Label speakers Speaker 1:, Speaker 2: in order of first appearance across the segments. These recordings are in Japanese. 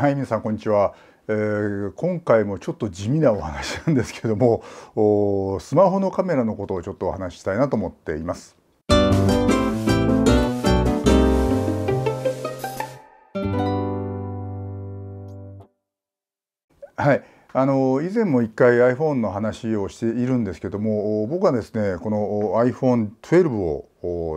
Speaker 1: はい皆さんこんにちは、えー、今回もちょっと地味なお話なんですけどもおスマホのカメラのことをちょっとお話したいなと思っていますはいあの以前も一回 iPhone の話をしているんですけども僕はですねこの iPhone12 を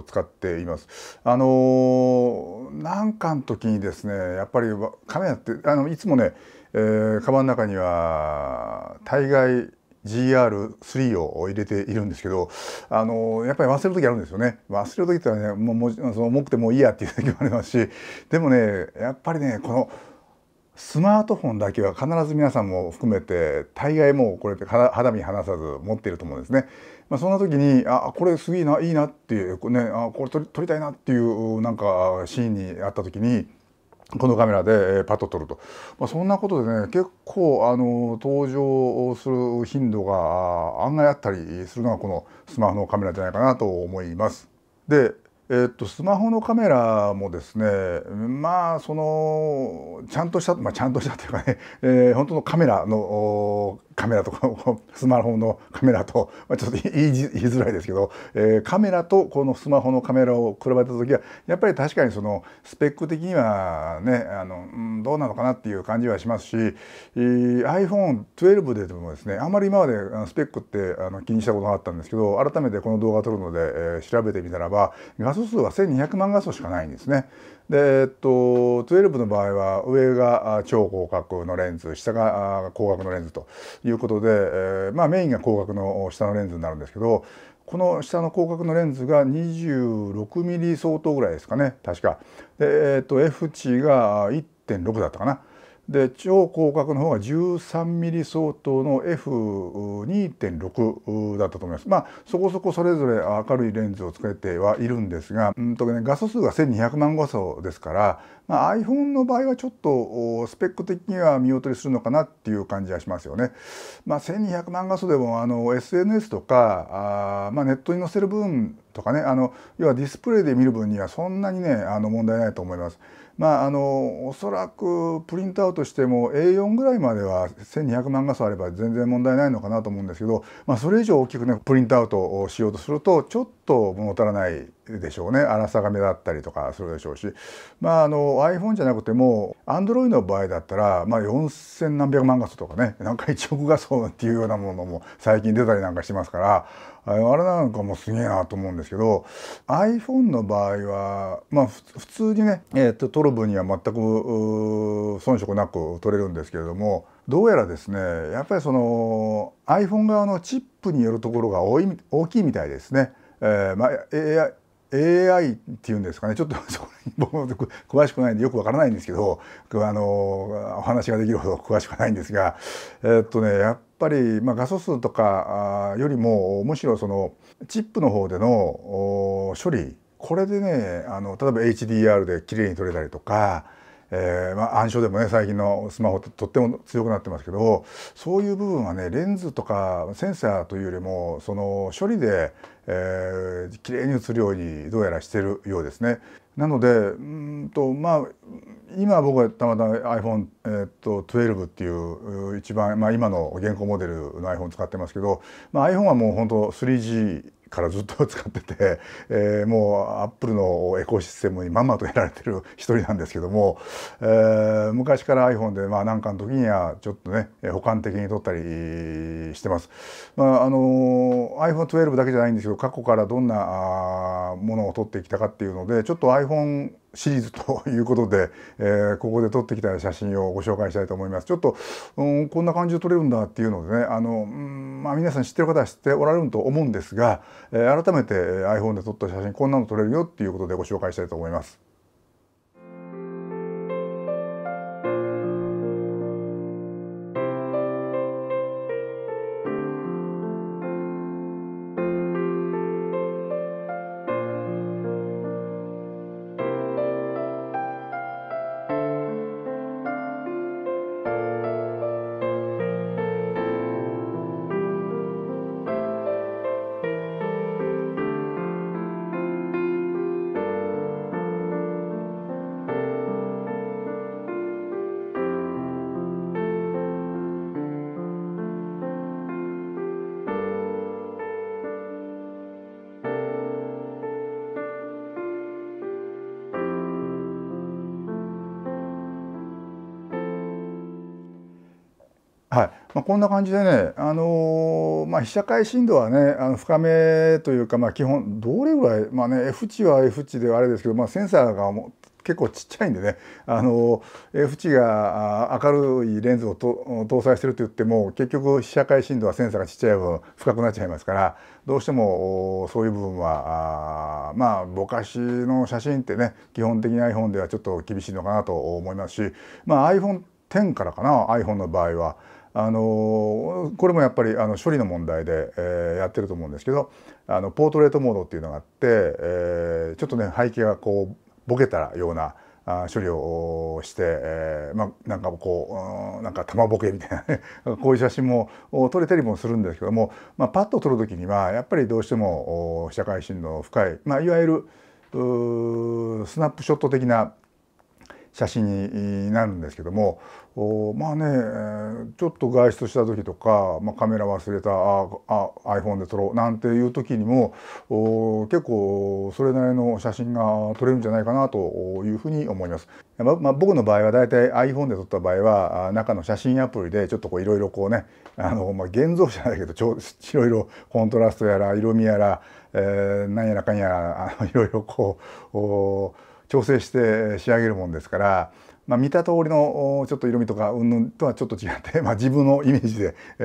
Speaker 1: 使っています。あのなんかの時にですねやっぱりカメラってあのいつもね、えー、カバンの中には大概 GR3 を入れているんですけど、あのやっぱり忘れる時あるんですよね。忘れる時ってねもうもその重くてもういいやっていう時もありますしでもねやっぱりねこのスマートフォンだけは必ず皆さんも含めて大概もうこれって肌身離さず持っていると思うんですね。まあ、そんな時にあこれすげえないいなっていう、ね、あこれ撮り撮りたいなっていうなんかシーンにあった時に。このカメラでパッと撮ると、まあ、そんなことでね結構あの登場する頻度が案外あったりするのがこのスマホのカメラじゃないかなと思います。でえっと、スマホのカメラもですねまあそのちゃんとした、まあ、ちゃんとしたというかね、えー、本当のカメラのカメラとスマホのカメラと、まあ、ちょっと言いづらいですけど、えー、カメラとこのスマホのカメラを比べた時はやっぱり確かにそのスペック的にはねあの、うん、どうなのかなっていう感じはしますし、えー、iPhone12 でもですねあんまり今までスペックってあの気にしたことなかったんですけど改めてこの動画を撮るので、えー、調べてみたらば画素数は1200万画素しかないんですね。でえっと12の場合は上が超広角のレンズ下が広角のレンズということで、えー、まあ、メインが広角の下のレンズになるんですけどこの下の広角のレンズが 26mm 相当ぐらいですかね確か。でえっと F 値が1.6だったかな。で超広角の方が13ミリ相当の F2.6 だったと思います。まあそこそこそれぞれ明るいレンズをつけてはいるんですが、うんとね、画素数が1200万画素ですから、まあ、iPhone の場合はちょっとスペック的には見劣りするのかなっていう感じはしますよね。まあ、1200万画素でもあの SNS とかあ、まあ、ネットに載せる分とかねあの要はディスプレイで見る分にはそんなにねあの問題ないと思います。まあ、あのおそらくプリントアウトしても A4 ぐらいまでは1200万画素あれば全然問題ないのかなと思うんですけど、まあ、それ以上大きくねプリントアウトをしようとするとちょっと物足らないでしょうね粗さが目立ったりとかするでしょうし、まあ、あの iPhone じゃなくても Android の場合だったら、まあ、4,000何百万画素とかねなんか1億画素っていうようなものも最近出たりなんかしますからあれなんかもすげえなと思うんですけど iPhone の場合はまあ普通にね、えーと、トロブには全く遜色なく取れるんですけれどもどうやらですねやっぱりその iPhone 側のチップによるところが多い大きいみたいですね。えーまあ AI AI っていうんですかねちょっと 僕詳しくないんでよくわからないんですけどあのお話ができるほど詳しくないんですがえっとねやっぱり、まあ、画素数とかよりもむしろそのチップの方での処理これでねあの例えば HDR で綺麗に撮れたりとか、えー、まあ、暗証でもね最近のスマホとっても強くなってますけどそういう部分はねレンズとかセンサーというよりもその処理で、えー、綺麗に映るようにどうやらしてるようですね。なのでうんとまあ今僕はたまたま iPhone12、えー、っっていう一番、まあ、今の現行モデルの iPhone 使ってますけど、まあ、iPhone はもう本当 3G からずっと 使ってて、えー、もうアップルのエコシステムにまんまとやられてる 一人なんですけども、えー、昔から iPhone でまあなんかの時にはちょっとね補完的に撮ったりしてます。まああの iPhone12 だけじゃないんですけど過去からどんなものを撮ってきたかっていうのでちょっと iPhone シリーズということで、えー、ここで撮ってきた写真をご紹介したいと思います。ちょっと、うん、こんな感じで撮れるんだっていうのでね、あの、うん、まあ皆さん知ってる方は知っておられると思うんですが、えー、改めて iPhone で撮った写真こんなの撮れるよっていうことでご紹介したいと思います。はいまあ、こんな感じでね、あのー、まあ、被写界深度はねあの深めというか、まあ、基本どれぐらい、まあね、F 値は F 値ではあれですけど、まあ、センサーが結構ちっちゃいんでね、あのー、F 値が明るいレンズを搭載してると言っても結局被写界深度はセンサーがちっちゃい分深くなっちゃいますからどうしてもそういう部分はあまあぼかしの写真ってね基本的に iPhone ではちょっと厳しいのかなと思いますし、まあ、iPhone 10からかな iPhone の場合は。あのこれもやっぱりあの処理の問題で、えー、やってると思うんですけどあのポートレートモードっていうのがあって、えー、ちょっとね背景がこうボケたようなあ処理をして、えー、まあなんかこう、うん、なんか玉ボケみたいな こういう写真も撮れたりもするんですけども、まあ、パッと撮る時にはやっぱりどうしても社会深の深い、まあ、いわゆるスナップショット的な写真になるんですけどもまあねちょっと外出した時とか、まあ、カメラ忘れたああ iPhone で撮ろうなんていう時にも結構それなりの写真が撮れるんじゃないかなというふうに思います。まあ、僕の場合はだ大体 iPhone で撮った場合は中の写真アプリでちょっといろいろこうねあの、まあ、現像じゃないけどちょいろいろコントラストやら色味やら、えー、何やらかんやらいろいろこう。調整して仕上げるもんですから、まあ、見た通りのちょっと色味とかうんぬんとはちょっと違って、まあ、自分のイメージで、え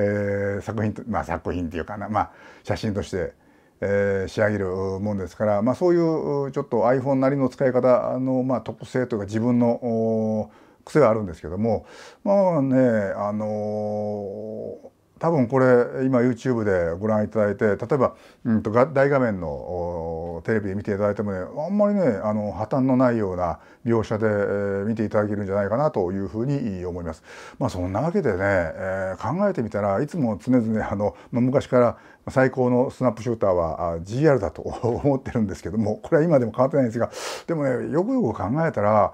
Speaker 1: ー、作品まあ、作品っていうかな、まあ、写真として、えー、仕上げるもんですから、まあ、そういうちょっと iPhone なりの使い方の、まあ、特性というか自分の癖はあるんですけどもまあねあのー多分これ今 YouTube でご覧いただいて例えば、うん、と大画面のテレビで見ていただいてもねあんまりねあの破綻のないような描写で、えー、見ていただけるんじゃないかなというふうに思います。まあ、そんなわけでね、えー、考えてみたらいつも常々あの、まあ、昔から最高のスナップシューターは GR だと 思ってるんですけどもこれは今でも変わってないんですがでもねよくよく考えたら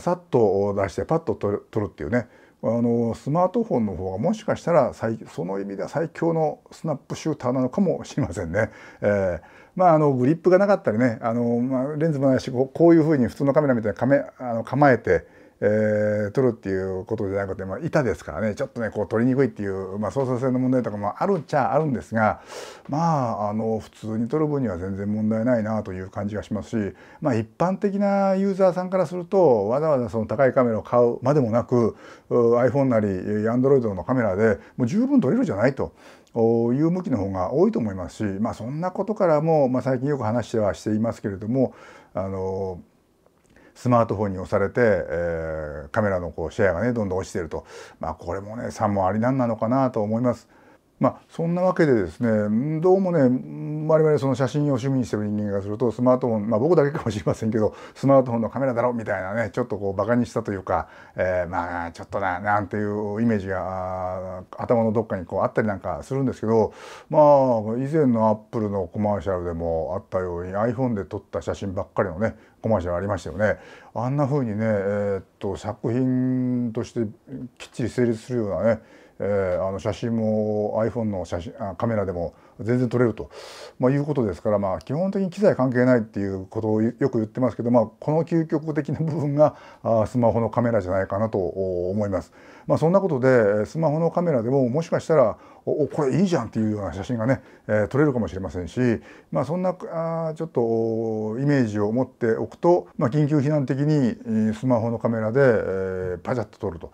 Speaker 1: さっと出してパッと撮るっていうねあのスマートフォンの方がもしかしたら最その意味では最強のスナップシューターなのかもしれませんね。えー、まああのグリップがなかったりねあの、まあ、レンズもないしこういうふうに普通のカメラみたいに構あの構えてえー、取るっていうことじゃなくて、まあ、板ですからねちょっとねこう取りにくいっていう、まあ、操作性の問題とかもあるっちゃあるんですがまああの普通に取る分には全然問題ないなという感じがしますし、まあ、一般的なユーザーさんからするとわざわざその高いカメラを買うまでもなく iPhone なり Android のカメラでもう十分撮れるじゃないと。いう向きの方が多いと思いますし、まあ、そんなことからも、まあ、最近よく話してはしていますけれどもあのスマートフォンに押されて、えー、カメラのこうシェアがねどんどん落ちてると、まあ、これもね3もありなんなのかなと思います。まあ、そんなわけでですねどうもね我々その写真を趣味にしてる人間がするとスマートフォン、まあ、僕だけかもしれませんけどスマートフォンのカメラだろみたいなねちょっとこうバカにしたというか、えー、まあちょっとななんていうイメージが頭のどっかにこうあったりなんかするんですけどまあ以前のアップルのコマーシャルでもあったように iPhone で撮った写真ばっかりのねコマーシャルありましたよね。あんな風にね、えー、っと作品としてきっちり成立するようなねえー、あの写真も iPhone の写真あカメラでも全然撮れると、まあ、いうことですから、まあ、基本的に機材関係ないっていうことをよく言ってますけど、まあ、この究極的な部分があスマホのカメラじゃないかなと思います。まあ、そんなことでスマホのカメラでももしかしたらおこれいいじゃんっていうような写真がね、えー、撮れるかもしれませんし、まあ、そんなあちょっとイメージを持っておくと、まあ、緊急避難的にスマホのカメラで、えー、パチャッと撮ると。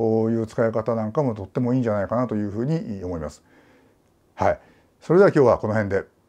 Speaker 1: こういう使い方なんかもとってもいいんじゃないかなというふうに思います。はい、それでは今日はこの辺で。